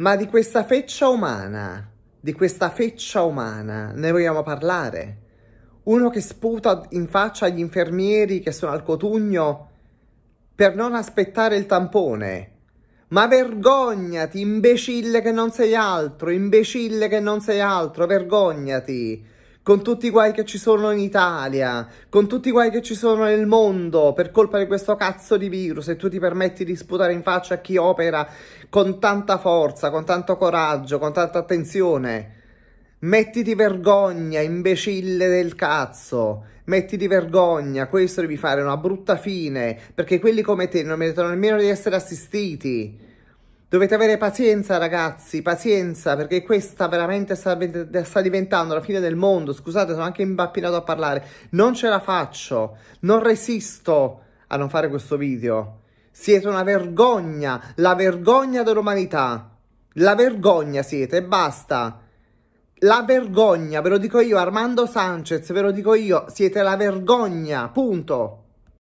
ma di questa feccia umana, di questa feccia umana, ne vogliamo parlare? Uno che sputa in faccia agli infermieri che sono al cotugno per non aspettare il tampone. Ma vergognati, imbecille che non sei altro, imbecille che non sei altro, vergognati con tutti i guai che ci sono in Italia, con tutti i guai che ci sono nel mondo per colpa di questo cazzo di virus e tu ti permetti di sputare in faccia a chi opera con tanta forza, con tanto coraggio, con tanta attenzione. Mettiti vergogna, imbecille del cazzo. Mettiti vergogna, questo devi fare una brutta fine, perché quelli come te non meritano nemmeno di essere assistiti. Dovete avere pazienza ragazzi, pazienza, perché questa veramente sta, sta, diventando la fine del mondo. Scusate, sono anche imbappinato a parlare. Non ce la faccio, non resisto a non fare questo video. Siete una vergogna, la vergogna dell'umanità. La vergogna siete, e basta. La vergogna, ve lo dico io, Armando Sanchez, ve lo dico io, siete la vergogna, punto.